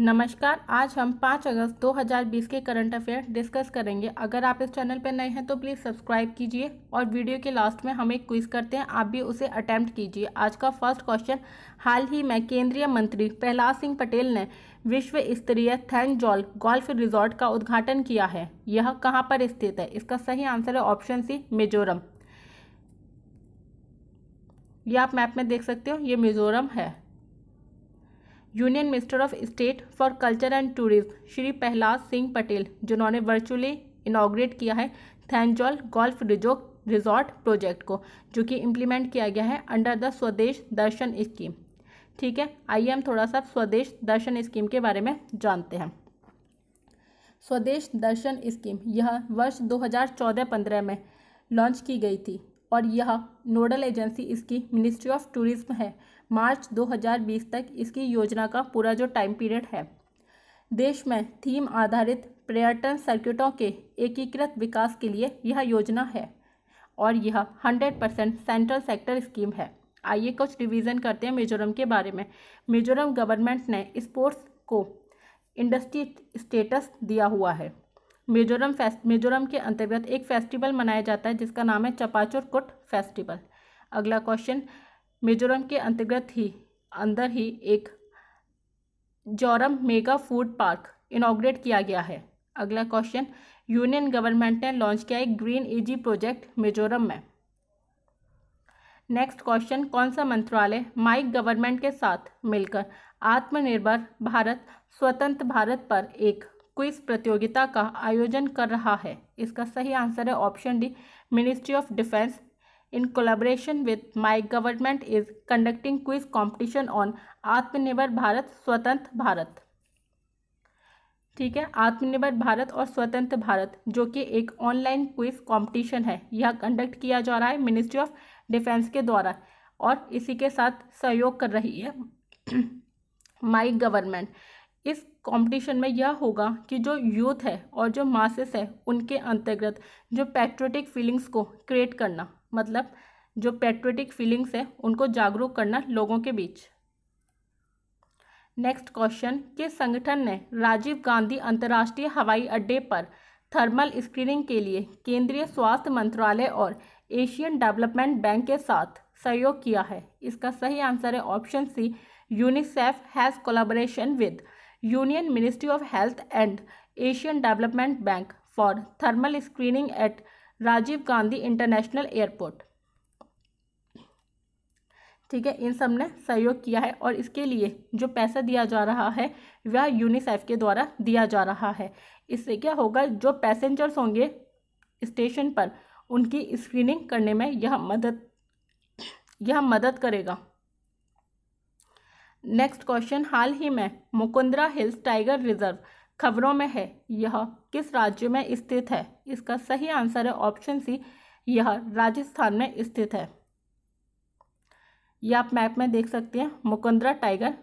नमस्कार आज हम 5 अगस्त 2020 के करंट अफेयर डिस्कस करेंगे अगर आप इस चैनल पर नए हैं तो प्लीज़ सब्सक्राइब कीजिए और वीडियो के लास्ट में हम एक क्विज करते हैं आप भी उसे अटैम्प्ट कीजिए आज का फर्स्ट क्वेश्चन हाल ही में केंद्रीय मंत्री प्रहलाद सिंह पटेल ने विश्व स्तरीय जॉल गोल्फ रिजॉर्ट का उद्घाटन किया है यह कहाँ पर स्थित है इसका सही आंसर है ऑप्शन सी मिजोरम यह आप मैप में देख सकते हो ये मिजोरम है union minister of state for culture and tourism Shri Prahlad Singh Patel जिन्होंने वर्चुअली इनाग्रेट किया है थैंजॉल गोल्फ रिजो रिजॉर्ट प्रोजेक्ट को जो कि इम्प्लीमेंट किया गया है अंडर द स्वदेश दर्शन स्कीम ठीक है आइए हम थोड़ा सा स्वदेश दर्शन स्कीम के बारे में जानते हैं स्वदेश दर्शन स्कीम यह वर्ष 2014-15 में लॉन्च की गई थी और यह नोडल एजेंसी इसकी मिनिस्ट्री ऑफ टूरिज्म है मार्च 2020 तक इसकी योजना का पूरा जो टाइम पीरियड है देश में थीम आधारित पर्यटन सर्किटों के एकीकृत विकास के लिए यह योजना है और यह 100 परसेंट सेंट्रल सेक्टर स्कीम है आइए कुछ रिवीजन करते हैं मिजोरम के बारे में मिजोरम गवर्नमेंट ने स्पोर्ट्स को इंडस्ट्री स्टेटस दिया हुआ है मिजोरम फेस्ट मिजोरम के अंतर्गत एक फेस्टिवल मनाया जाता है जिसका नाम है चपाचुर कुट फेस्टिवल अगला क्वेश्चन मिजोरम के अंतर्गत ही अंदर ही एक Zoram mega food park inaugurate किया गया है अगला क्वेश्चन यूनियन गवर्नमेंट ने लॉन्च किया एक ग्रीन इजी प्रोजेक्ट मिजोरम में नेक्स्ट क्वेश्चन कौन सा मंत्रालय माइक गवर्नमेंट के साथ मिलकर आत्मनिर्भर भारत स्वतंत्र भारत पर एक क्विज प्रतियोगिता का आयोजन कर रहा है इसका सही आंसर है option D ministry of defence in collaboration with my government is conducting quiz competition on आत्मनिर्भर भारत स्वतंत्र भारत ठीक है आत्मनिर्भर भारत और स्वतंत्र भारत जो कि एक ऑनलाइन क्विज कंपटीशन है यह कंडक्ट किया जा रहा है मिनिस्ट्री ऑफ डिफेंस के द्वारा और इसी के साथ सहयोग कर रही है माय गवर्नमेंट इस कंपटीशन में यह होगा कि जो यूथ है और जो मासेस है उनके अंतर्गत जो पैट्रियोटिक फीलिंग्स को क्रिएट करना मतलब जो पेट्रेटिक फीलिंग्स हैं उनको जागरूक करना लोगों के बीच नेक्स्ट क्वेश्चन किस संगठन ने राजीव गांधी अंतर्राष्ट्रीय हवाई अड्डे पर थर्मल स्क्रीनिंग के लिए केंद्रीय स्वास्थ्य मंत्रालय और एशियन डेवलपमेंट बैंक के साथ सहयोग किया है इसका सही आंसर है option C UNICEF has collaboration with union ministry of health and Asian development bank for thermal screening at Rajiv Gandhi international airport ठीक है इन सब ने सहयोग किया है और इसके लिए जो पैसा दिया जा रहा है वह यूनिसेफ के द्वारा दिया जा रहा है इससे क्या होगा जो पैसेंजर्स होंगे स्टेशन पर उनकी स्क्रीनिंग करने में यह मदद यह मदद करेगा नेक्स्ट क्वेश्चन हाल ही में मुकुंद्रा हिल्स टाइगर रिजर्व खबरों में है यह किस राज्य में स्थित है इसका सही आंसर है ऑप्शन सी यह राजस्थान में स्थित है यह आप मैप में देख सकते हैं मुकुंदरा टाइगर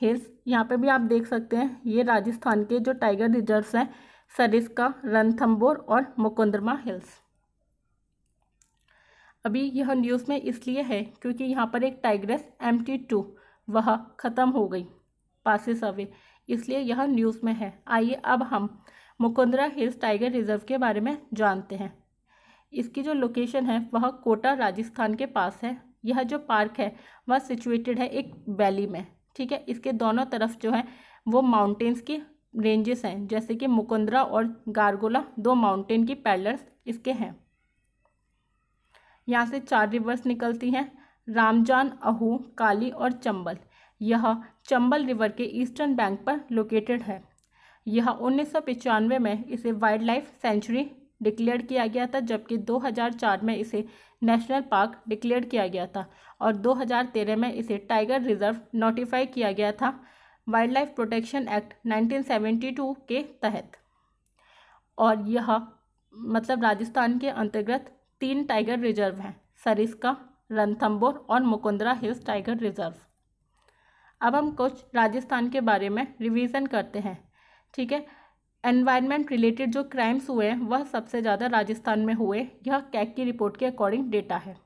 हिल्स यहाँ पे भी आप देख सकते हैं ये राजस्थान के जो टाइगर रिजर्व्स हैं सरिस्का रणथम्बोर और मुकुंदरमा हिल्स अभी यह न्यूज़ में इसलिए है क्योंकि यहाँ पर एक टाइग्रेस एम टी टू वह ख़त्म हो गई पासिस अवे इसलिए यह न्यूज़ में है आइए अब हम मुकुंदरा हिल्स टाइगर रिजर्व के बारे में जानते हैं इसकी जो लोकेशन है वह कोटा राजस्थान के पास है यह जो पार्क है वह सिचुएटेड है एक वैली में ठीक है इसके दोनों तरफ जो है वो माउंटेन्स की रेंजेस हैं जैसे कि मुकुंदरा और गारगोला दो माउंटेन की पैलर्स इसके हैं यहाँ से चार रिवर्स निकलती हैं रामजान अहू काली और चंबल यह चंबल रिवर के ईस्टर्न बैंक पर लोकेटेड है यह उन्नीस में इसे वाइल्ड लाइफ सेंचुरी डिक्लेयर किया गया था जबकि 2004 में इसे नेशनल पार्क डिक्लेयर किया गया था और 2013 में इसे टाइगर रिजर्व नोटिफाई किया गया था वाइल्ड लाइफ प्रोटेक्शन एक्ट 1972 के तहत और यह मतलब राजस्थान के अंतर्गत तीन टाइगर रिजर्व हैं सरिस्का रणथम्बोर और मुकुंदरा हिल्स टाइगर रिजर्व अब हम कुछ राजस्थान के बारे में रिवीजन करते हैं ठीक है एनवायरनमेंट रिलेटेड जो क्राइम्स हुए हैं वह सबसे ज़्यादा राजस्थान में हुए यह कैक की रिपोर्ट के अकॉर्डिंग डेटा है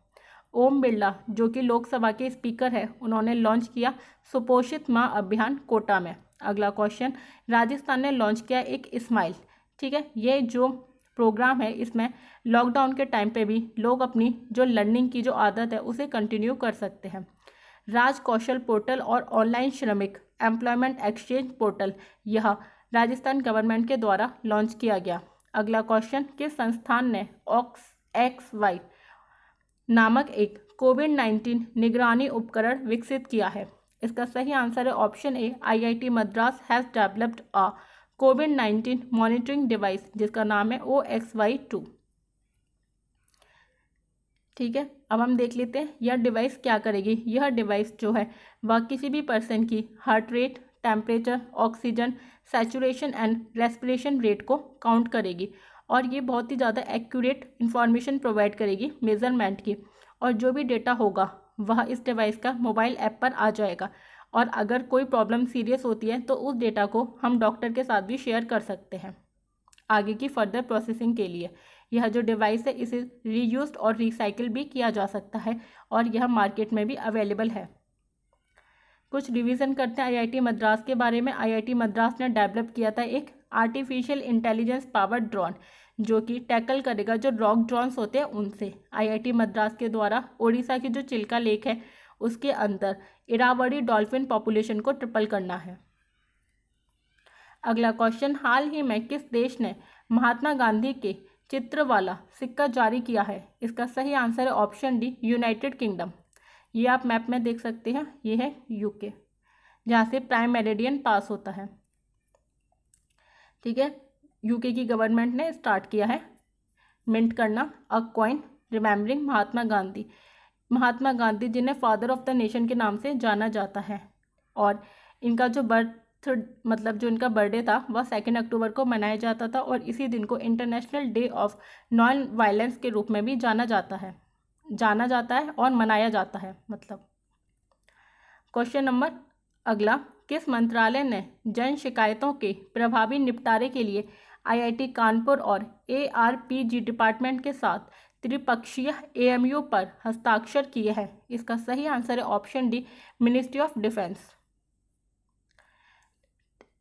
ओम बिरला जो कि लोकसभा के स्पीकर है उन्होंने लॉन्च किया सुपोषित माँ अभियान कोटा में अगला क्वेश्चन राजस्थान ने लॉन्च किया एक स्माइल ठीक है ये जो प्रोग्राम है इसमें लॉकडाउन के टाइम पे भी लोग अपनी जो लर्निंग की जो आदत है उसे कंटिन्यू कर सकते हैं राज कौशल पोर्टल और online Shramik employment exchange portal यह राजस्थान गवर्नमेंट के द्वारा लॉन्च किया गया अगला क्वेश्चन किस संस्थान ने ऑक्स एक्स वाई नामक एक कोविड नाइन्टीन निगरानी उपकरण विकसित किया है इसका सही आंसर है option A IIT Madras has developed a COVID nineteen monitoring device जिसका नाम है ओ एक्स वाई टू ठीक है अब हम देख लेते हैं यह डिवाइस क्या करेगी यह डिवाइस जो है वह किसी भी पर्सन की heart rate temperature oxygen saturation and respiration rate को काउंट करेगी और ये बहुत ही ज़्यादा एक्यूरेट इन्फॉर्मेशन प्रोवाइड करेगी मेज़रमेंट की और जो भी डेटा होगा वह इस डिवाइस का मोबाइल ऐप पर आ जाएगा और अगर कोई प्रॉब्लम सीरियस होती है तो उस डेटा को हम डॉक्टर के साथ भी शेयर कर सकते हैं आगे की फर्दर प्रोसेसिंग के लिए यह जो डिवाइस है इसे रीयूज और रिसाइकिल भी किया जा सकता है और यह मार्केट में भी अवेलेबल है कुछ रिवीजन करते हैं आईआईटी मद्रास के बारे में आईआईटी मद्रास ने डेवलप किया था एक आर्टिफिशियल इंटेलिजेंस पावर ड्रोन जो कि टैकल करेगा जो रॉक ड्रोन्स होते हैं उनसे आईआईटी मद्रास के द्वारा ओडिशा की जो चिल्का लेक है उसके अंदर इरावड़ी डॉल्फिन पॉपुलेशन को ट्रिपल करना है अगला क्वेश्चन हाल ही में किस देश ने महात्मा गांधी के चित्र वाला सिक्का जारी किया है इसका सही आंसर है ऑप्शन डी यूनाइटेड किंगडम ये आप मैप में देख सकते हैं ये है यूके जहाँ से प्राइम मेरेडियन पास होता है ठीक है यूके की गवर्नमेंट ने स्टार्ट किया है मिंट करना a coin remembering Mahatma Gandhi Mahatma Gandhi जिन्हें फादर ऑफ द नेशन के नाम से जाना जाता है और इनका जो बर्थ थर्ड मतलब जो इनका बर्थडे था वह सेकेंड अक्टूबर को मनाया जाता था और इसी दिन को international day of non violence के रूप में भी जाना जाता है जाना जाता है और मनाया जाता है मतलब क्वेश्चन नंबर अगला किस मंत्रालय ने जन शिकायतों के प्रभावी निपटारे के लिए आईआईटी कानपुर और एआरपीजी डिपार्टमेंट के साथ त्रिपक्षीय एएमयू पर हस्ताक्षर किए हैं इसका सही आंसर है option D ministry of defence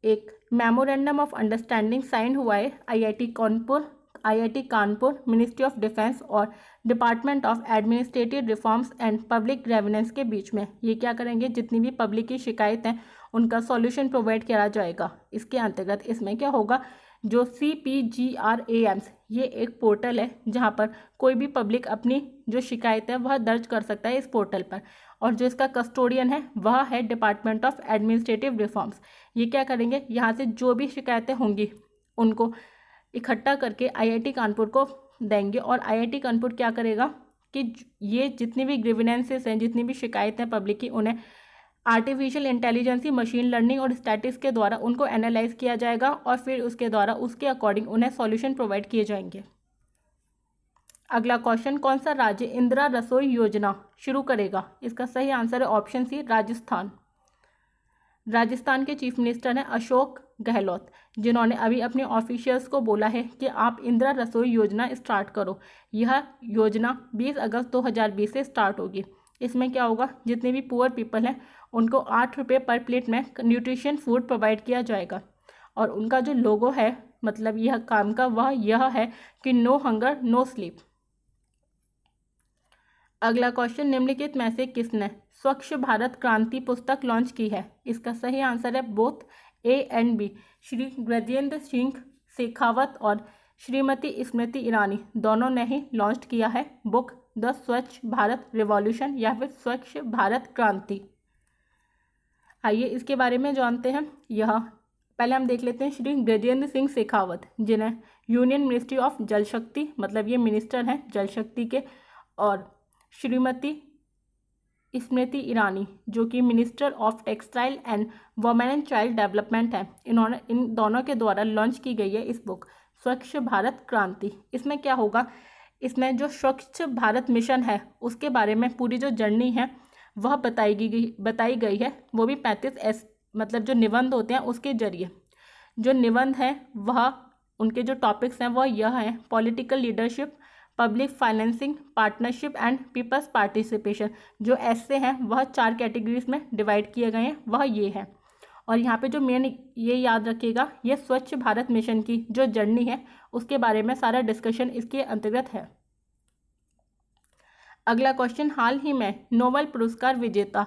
एक मेमोरेंडम ऑफ अंडरस्टैंडिंग साइन हुआ है IIT Kanpur IIT Kanpur ministry of defence और department of administrative reforms and public grievance के बीच में ये क्या करेंगे जितनी भी पब्लिक की शिकायत हैं उनका सॉल्यूशन प्रोवाइड किया जाएगा इसके अंतर्गत इसमें क्या होगा जो C P G R A MS ये एक पोर्टल है जहाँ पर कोई भी पब्लिक अपनी जो शिकायत है वह दर्ज कर सकता है इस पोर्टल पर और जो इसका कस्टोडियन है वह है डिपार्टमेंट ऑफ एडमिनिस्ट्रेटिव रिफॉर्म्स ये क्या करेंगे यहाँ से जो भी शिकायतें होंगी उनको इकट्ठा करके आईआईटी कानपुर को देंगे और आईआईटी कानपुर क्या करेगा कि ये जितनी भी ग्रीविनेंसेस हैं जितनी भी शिकायतें हैं पब्लिक की उन्हें आर्टिफिशियल इंटेलिजेंसी मशीन लर्निंग और स्टैटिक्स के द्वारा उनको एनालाइज किया जाएगा और फिर उसके द्वारा उसके अकॉर्डिंग उन्हें सॉल्यूशन प्रोवाइड किए जाएंगे अगला क्वेश्चन कौन सा राज्य इंदिरा रसोई योजना शुरू करेगा इसका सही आंसर है ऑप्शन सी राजस्थान राजस्थान के चीफ मिनिस्टर हैं अशोक गहलोत जिन्होंने अभी अपने ऑफिशियल्स को बोला है कि आप इंदिरा रसोई योजना स्टार्ट करो यह योजना 20 अगस्त 2020 से स्टार्ट होगी इसमें क्या होगा जितने भी पुअर पीपल हैं उनको आठ रुपये पर प्लेट में न्यूट्रिशन फूड प्रोवाइड किया जाएगा और उनका जो लोगो है मतलब यह काम का वह यह है कि नो हंगर नो स्लीप अगला क्वेश्चन निम्नलिखित में से किसने स्वच्छ भारत क्रांति पुस्तक लॉन्च की है इसका सही आंसर है both A and B Shri Gajendra Singh Shekhawat और श्रीमती स्मृति ईरानी दोनों ने ही लॉन्च किया है बुक द स्वच्छ भारत रिवॉल्यूशन या फिर स्वच्छ भारत क्रांति आइए इसके बारे में जानते हैं यह पहले हम देख लेते हैं श्री गजेंद्र सिंह शेखावत जिन्हें यूनियन मिनिस्ट्री ऑफ जल शक्ति मतलब ये मिनिस्टर हैं जल शक्ति के और श्रीमती स्मृति ईरानी जो कि minister of textile and women and child development है इन्होंने इन दोनों के द्वारा लॉन्च की गई है इस बुक स्वच्छ भारत क्रांति इसमें क्या होगा इसमें जो स्वच्छ भारत मिशन है उसके बारे में पूरी जो जर्नी है वह बताई गई बताई गई है वो भी पैंतीस एस मतलब जो निबंध होते हैं उसके जरिए जो निबंध है वह उनके जो टॉपिक्स हैं वह यह हैं political leadership public financing partnership and people's participation जो ऐसे हैं वह चार कैटेगरीज में डिवाइड किए गए हैं वह ये है और यहाँ पे जो मेन ये याद रखिएगा ये स्वच्छ भारत मिशन की जो जर्नी है उसके बारे में सारा डिस्कशन इसके अंतर्गत है अगला क्वेश्चन हाल ही में नोबल पुरस्कार विजेता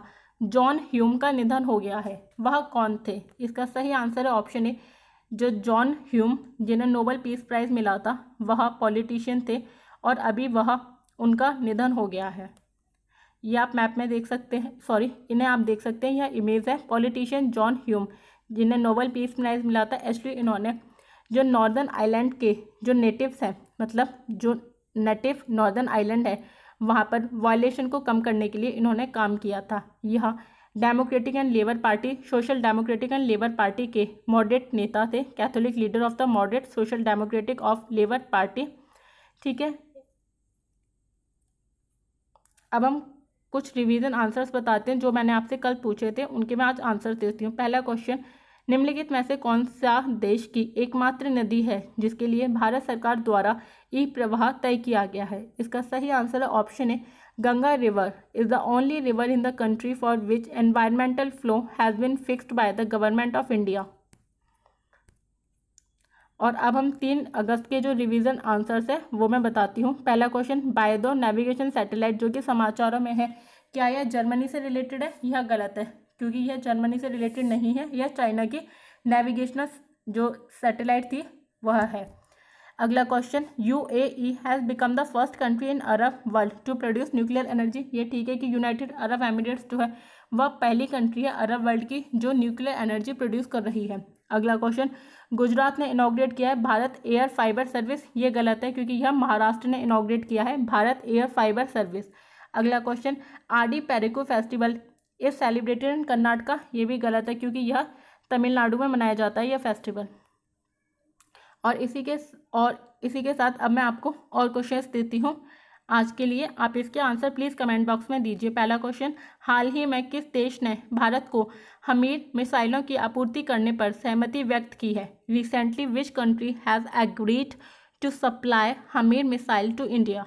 जॉन ह्यूम का निधन हो गया है वह कौन थे इसका सही आंसर है ऑप्शन ए जो जॉन ह्यूम जिन्हें नोबल पीस प्राइज़ मिला था वह पॉलिटिशियन थे और अभी वह उनका निधन हो गया है यह आप मैप में देख सकते हैं सॉरी इन्हें आप देख सकते हैं यह इमेज है पॉलिटिशियन जॉन ह्यूम जिन्हें नोबल पीस प्राइज़ मिला था एक्चुअली इन्होंने जो नॉर्दर्न आइलैंड के जो नेटिव्स हैं मतलब जो नेटिव नॉर्दर्न आइलैंड है वहाँ पर वायलेशन को कम करने के लिए इन्होंने काम किया था यह democratic and labour party social democratic and labour party के मॉडरेट नेता थे Catholic leader of the moderate social democratic of labour party ठीक है अब हम कुछ रिवीजन आंसर्स बताते हैं जो मैंने आपसे कल पूछे थे उनके मैं आज आंसर देती हूँ पहला क्वेश्चन निम्नलिखित में से कौन सा देश की एकमात्र नदी है जिसके लिए भारत सरकार द्वारा ई प्रवाह तय किया गया है इसका सही आंसर ऑप्शन है Ganga river is the only river in the country for which environmental flow has been fixed by the government of India और अब हम तीन अगस्त के जो रिवीजन आंसर्स है वो मैं बताती हूँ पहला क्वेश्चन बायदो नेविगेशन सैटेलाइट जो कि समाचारों में है क्या यह जर्मनी से रिलेटेड है यह गलत है क्योंकि यह जर्मनी से रिलेटेड नहीं है यह चाइना की नेविगेशनल जो सैटेलाइट थी वह है अगला question U A E has become the first country in Arab world to produce nuclear energy ये ठीक है कि यूनाइटेड अरब एमिरेट्स जो है वह पहली कंट्री है अरब वर्ल्ड की जो न्यूक्लियर एनर्जी प्रोड्यूस कर रही है अगला क्वेश्चन गुजरात ने इनाग्रेट किया है भारत एयर फाइबर सर्विस ये गलत है क्योंकि यह महाराष्ट्र ने इनाग्रेट किया है भारत एयर फाइबर सर्विस अगला क्वेश्चन आर डी पेरिको festival if celebrated in Karnataka ये भी गलत है क्योंकि यह तमिलनाडु में मनाया जाता है यह फेस्टिवल और इसी के और इसी के साथ अब मैं आपको और क्वेश्चंस देती हूँ आज के लिए आप इसके आंसर प्लीज़ कमेंट बॉक्स में दीजिए पहला क्वेश्चन हाल ही में किस देश ने भारत को हमीर मिसाइलों की आपूर्ति करने पर सहमति व्यक्त की है recently which country has agreed to supply Hammer missile to India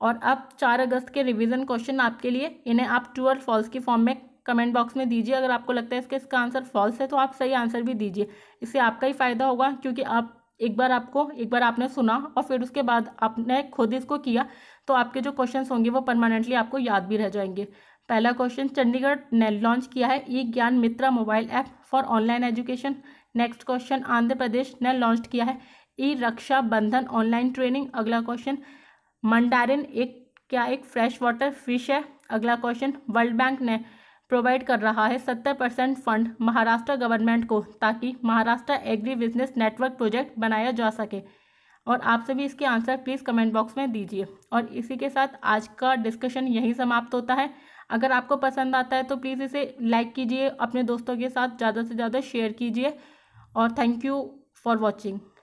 और अब चार अगस्त के रिवीजन क्वेश्चन आपके लिए इन्हें आप ट्रू और फॉल्स की फॉर्म में कमेंट बॉक्स में दीजिए अगर आपको लगता है इसके इसका आंसर फॉल्स है तो आप सही आंसर भी दीजिए इससे आपका ही फायदा होगा क्योंकि आप एक बार आपको एक बार आपने सुना और फिर उसके बाद आपने खुद इसको किया तो आपके जो क्वेश्चन होंगे वो परमानेंटली आपको याद भी रह जाएंगे पहला क्वेश्चन चंडीगढ़ ने लॉन्च किया है E Gyan Mitra mobile app for online education next question Andhra Pradesh ने लॉन्च किया है E Raksha Bandhan online training अगला क्वेश्चन मंडारिन एक क्या एक फ्रेश वाटर फिश है अगला क्वेश्चन वर्ल्ड बैंक ने प्रोवाइड कर रहा है सत्तर परसेंट फंड महाराष्ट्र गवर्नमेंट को ताकि Maharashtra agri business network project बनाया जा सके और आप सभी इसके आंसर प्लीज़ कमेंट बॉक्स में दीजिए और इसी के साथ आज का डिस्कशन यहीं समाप्त होता है अगर आपको पसंद आता है तो प्लीज़ इसे लाइक कीजिए अपने दोस्तों के साथ ज़्यादा से ज़्यादा शेयर कीजिए और थैंक यू फॉर वॉचिंग